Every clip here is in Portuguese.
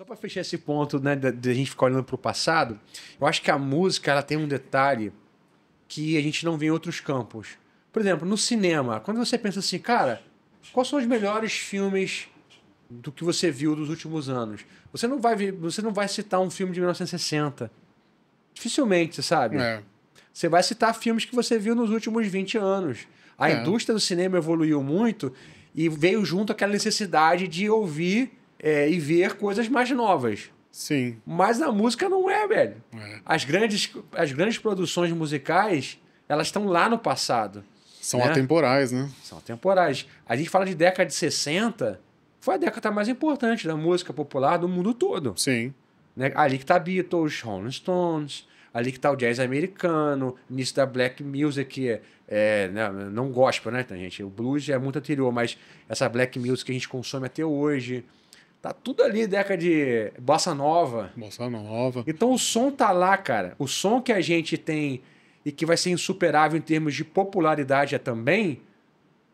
Só para fechar esse ponto, né, da, a gente ficar olhando para o passado, eu acho que a música ela tem um detalhe que a gente não vê em outros campos. Por exemplo, no cinema, quando você pensa assim, cara, quais são os melhores filmes do que você viu dos últimos anos? Você não vai, ver, você não vai citar um filme de 1960. Dificilmente, você sabe? É. Você vai citar filmes que você viu nos últimos 20 anos. A é. indústria do cinema evoluiu muito e veio junto aquela necessidade de ouvir é, e ver coisas mais novas. Sim. Mas a música não é, velho. É. As, grandes, as grandes produções musicais, elas estão lá no passado. São né? atemporais, né? São atemporais. A gente fala de década de 60, foi a década mais importante da música popular do mundo todo. Sim. Né? Ali que tá Beatles, Rolling Stones, ali que tá o jazz americano, início da black music, que é, é, né, não gosto, né, gente? O blues é muito anterior, mas essa black music que a gente consome até hoje. Tá tudo ali, década de bossa nova. Bossa nova. Então o som tá lá, cara. O som que a gente tem e que vai ser insuperável em termos de popularidade também,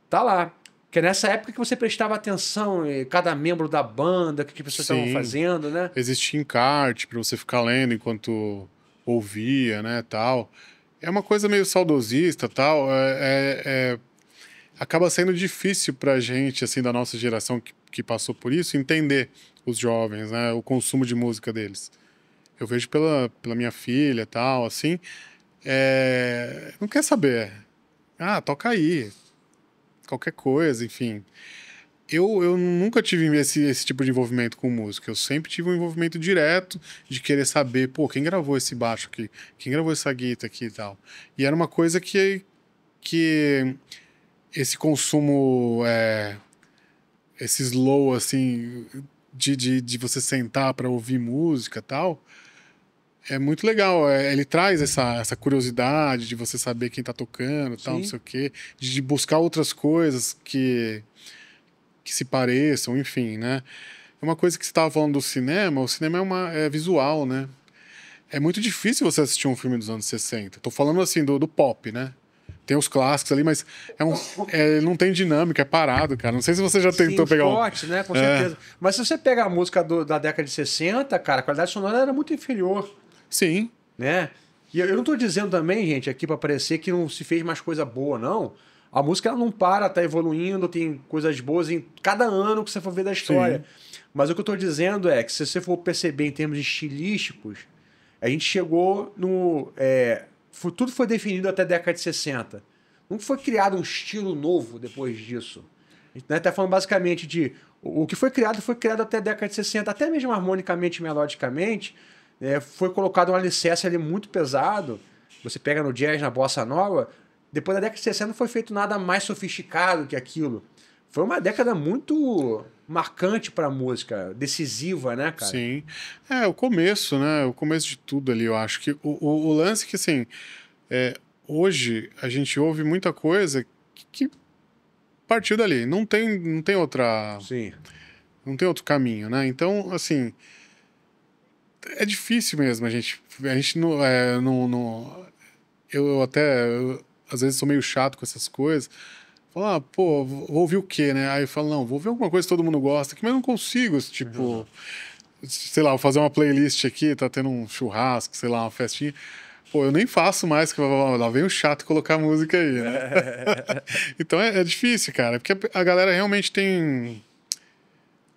tá lá. Que é nessa época que você prestava atenção em cada membro da banda, o que as pessoas estavam fazendo, né? Existia encarte para você ficar lendo enquanto ouvia, né, tal. É uma coisa meio saudosista, tal. É, é, é... Acaba sendo difícil pra gente, assim, da nossa geração, que que passou por isso, entender os jovens, né? O consumo de música deles. Eu vejo pela, pela minha filha tal, assim. É... Não quer saber. Ah, toca aí. Qualquer coisa, enfim. Eu, eu nunca tive esse, esse tipo de envolvimento com música. Eu sempre tive um envolvimento direto de querer saber, pô, quem gravou esse baixo aqui? Quem gravou essa guita aqui e tal? E era uma coisa que, que esse consumo é, esse slow, assim, de, de, de você sentar para ouvir música tal, é muito legal. É, ele traz essa, essa curiosidade de você saber quem está tocando, tal, Sim. não sei o quê, de, buscar outras coisas que, que se pareçam, enfim, né? É uma coisa que você estava falando do cinema, o cinema é, uma, é visual, né? É muito difícil você assistir um filme dos anos 60. Tô falando assim do, do pop, né? Tem os clássicos ali, mas é um, é, não tem dinâmica, é parado, cara. Não sei se você já tentou Sim, pegar forte, um... né? Com é. certeza. Mas se você pega a música do, da década de 60, cara, a qualidade sonora era muito inferior. Sim. Né? E eu, eu não estou dizendo também, gente, aqui para parecer que não se fez mais coisa boa, não. A música ela não para, tá evoluindo, tem coisas boas em cada ano que você for ver da história. Sim. Mas o que eu estou dizendo é que se você for perceber em termos estilísticos, a gente chegou no. É, foi, tudo foi definido até a década de 60. Não foi criado um estilo novo depois disso. A né, gente está falando basicamente de. O que foi criado foi criado até a década de 60, até mesmo harmonicamente, melodicamente. É, foi colocado um alicerce ali muito pesado. Você pega no jazz, na bossa nova. Depois da década de 60 não foi feito nada mais sofisticado que aquilo foi uma década muito marcante para a música, decisiva, né, cara? Sim. É, o começo, né? O começo de tudo ali, eu acho que o, o, o lance que, assim, é, hoje a gente ouve muita coisa que, que, partiu dali. Não tem, não tem outra. Sim. Não tem outro caminho, né? Então, assim. É difícil mesmo, a gente. A gente não. É, não, não eu, eu até. Eu, às vezes sou meio chato com essas coisas Falar, ah, pô, vou ouvir o quê, né? Aí eu falo, não, vou ver alguma coisa que todo mundo gosta aqui, mas não consigo, tipo, uhum. sei lá, vou fazer uma playlist aqui, tá tendo um churrasco, sei lá, uma festinha. Pô, eu nem faço mais, que lá vem o chato colocar música aí, né? então é, é difícil, cara, porque a galera realmente tem.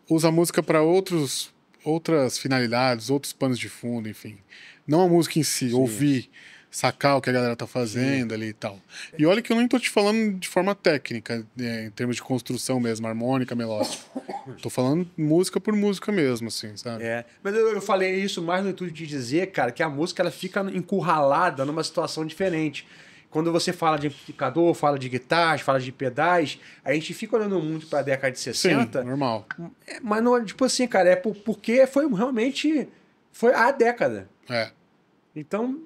usa música para outros outras finalidades, outros panos de fundo, enfim. Não a música em si, Sim. ouvir sacar o que a galera tá fazendo Sim. ali e tal. E olha que eu não tô te falando de forma técnica, né, em termos de construção mesmo, harmônica, melódica. tô falando música por música mesmo, assim, sabe? É. Mas eu, eu falei isso mais no intuito de dizer, cara, que a música ela fica encurralada numa situação diferente. Quando você fala de amplificador, fala de guitarras, fala de pedais, a gente fica olhando muito para a década de 60. Sim, normal. É, mas não, tipo assim, cara, é por, porque foi realmente foi a década. É. Então,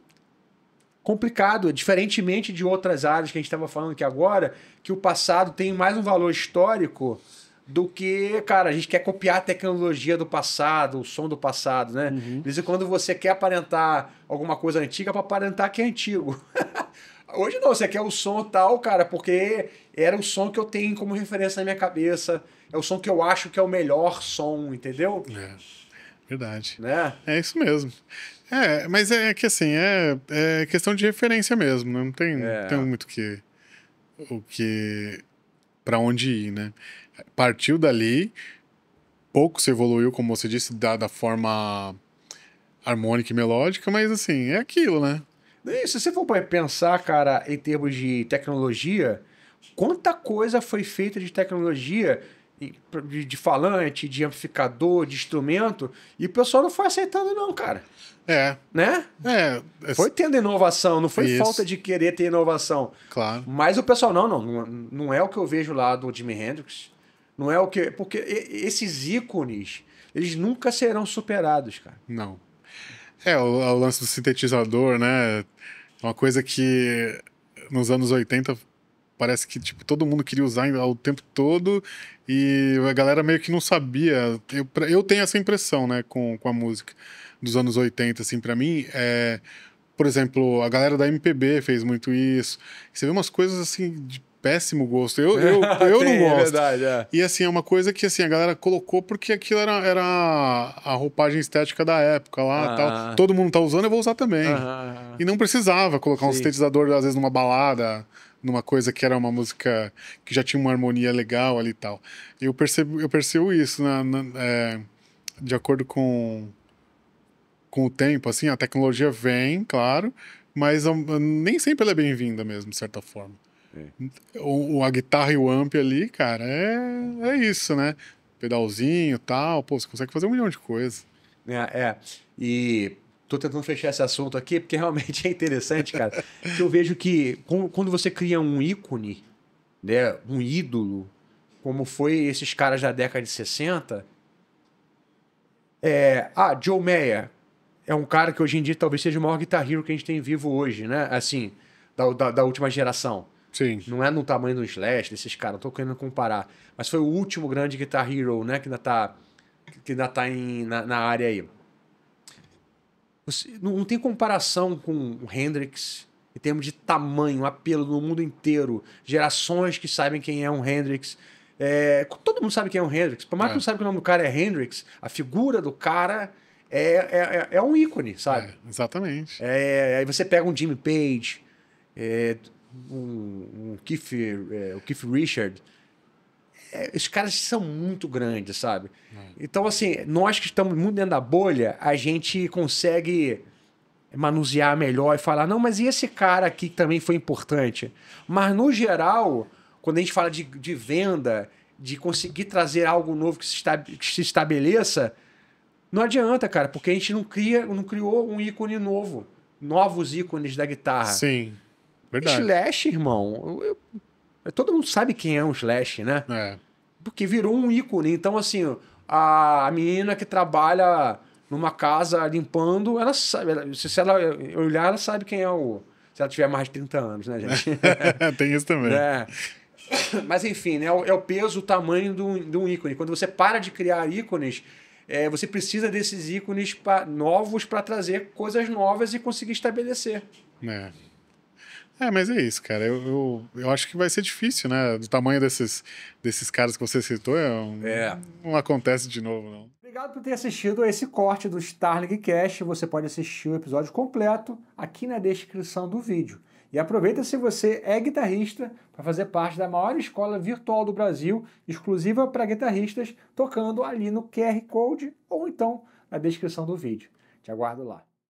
complicado, diferentemente de outras áreas que a gente estava falando aqui agora, que o passado tem mais um valor histórico do que, cara, a gente quer copiar a tecnologia do passado, o som do passado, né? Uhum. De vez em quando você quer aparentar alguma coisa antiga para aparentar que é antigo. Hoje não, você quer o som tal, cara, porque era o som que eu tenho como referência na minha cabeça, é o som que eu acho que é o melhor som, entendeu? É. Verdade. Né? É isso mesmo. É, mas é que assim, é, é questão de referência mesmo, né? Não tem, é. tem muito que, o que. para onde ir, né? Partiu dali, pouco se evoluiu, como você disse, da, da forma harmônica e melódica, mas assim, é aquilo, né? E se você for pensar, cara, em termos de tecnologia, quanta coisa foi feita de tecnologia de, de falante, de amplificador, de instrumento, e o pessoal não foi aceitando, não, cara. É. Né? É. foi tendo inovação, não foi isso. falta de querer ter inovação. Claro. Mas o pessoal, não, não, não é o que eu vejo lá do Jimi Hendrix. Não é o que. Porque esses ícones, eles nunca serão superados, cara. Não. É, o, o lance do sintetizador, né? É uma coisa que nos anos 80 parece que tipo todo mundo queria usar o tempo todo e a galera meio que não sabia. Eu, eu tenho essa impressão, né, com, com a música dos anos 80 assim para mim, é, por exemplo, a galera da MPB fez muito isso. Você vê umas coisas assim de péssimo gosto. Eu, eu, eu Sim, não é gosto. É verdade, é. E assim, é uma coisa que assim, a galera colocou porque aquilo era, era a roupagem estética da época lá ah. tal. Todo mundo tá usando, eu vou usar também. Ah. E não precisava colocar Sim. um sintetizador, às vezes, numa balada numa coisa que era uma música que já tinha uma harmonia legal ali e tal. Eu percebo, eu percebo isso na, na, é, de acordo com, com o tempo, assim, a tecnologia vem, claro, mas eu, nem sempre ela é bem-vinda mesmo, de certa forma. É. O, a guitarra e o amp ali, cara, é, é isso, né? Pedalzinho e tal, pô, você consegue fazer um milhão de coisas. É, é. E Tô tentando fechar esse assunto aqui, porque realmente é interessante, cara. que eu vejo que quando você cria um ícone, né, um ídolo, como foi esses caras da década de 60, é, ah, Joe Mayer é um cara que hoje em dia talvez seja o maior hero que a gente tem vivo hoje, né? Assim, da, da, da última geração. Sim. Não é no tamanho do Slash, desses caras, não tô querendo comparar. Mas foi o último grande Guitar Hero, né? Que ainda tá, que ainda tá em, na, na área aí não tem comparação com o Hendrix em termos de tamanho, apelo no mundo inteiro, gerações que sabem quem é um Hendrix. É, todo mundo sabe quem é um Hendrix. Por mais é. que não saiba que o nome do cara é Hendrix, a figura do cara é, é, é, é um ícone, sabe? É, exatamente. É, aí você pega um Jimmy Page, um, um Keith, o Keith Richard, é, os caras são muito grandes, sabe? É. Então, assim, nós que estamos muito dentro da bolha, a gente consegue manusear melhor e falar, não, mas e esse cara aqui que também foi importante? Mas, no geral, quando a gente fala de, de venda, de conseguir trazer algo novo que se, que se estabeleça, não adianta, cara, porque a gente não, cria, não criou um ícone novo. Novos ícones da guitarra. Sim. Verdade. Slash, irmão. Eu, eu Todo mundo sabe quem é um Slash, né? É. Porque virou um ícone. Então, assim, a menina que trabalha numa casa limpando, ela sabe. Ela, se ela olhar, ela sabe quem é o. Se ela tiver mais de 30 anos, né, gente? Tem isso também. É. Mas enfim, né? é o é peso, o tamanho de um ícone. Quando você para de criar ícones, é, você precisa desses ícones pra, novos para trazer coisas novas e conseguir estabelecer. É. É, mas é isso, cara. Eu, eu, eu, acho que vai ser difícil, né? Do tamanho desses, desses caras que você citou, não, é, é. não acontece de novo, não. Obrigado por ter assistido esse corte do Starling Cash. Você pode assistir o episódio completo aqui na descrição do vídeo. E aproveita se você é guitarrista para fazer parte da maior escola virtual do Brasil, exclusiva para guitarristas, tocando ali no QR Code ou então na descrição do vídeo. Te aguardo lá.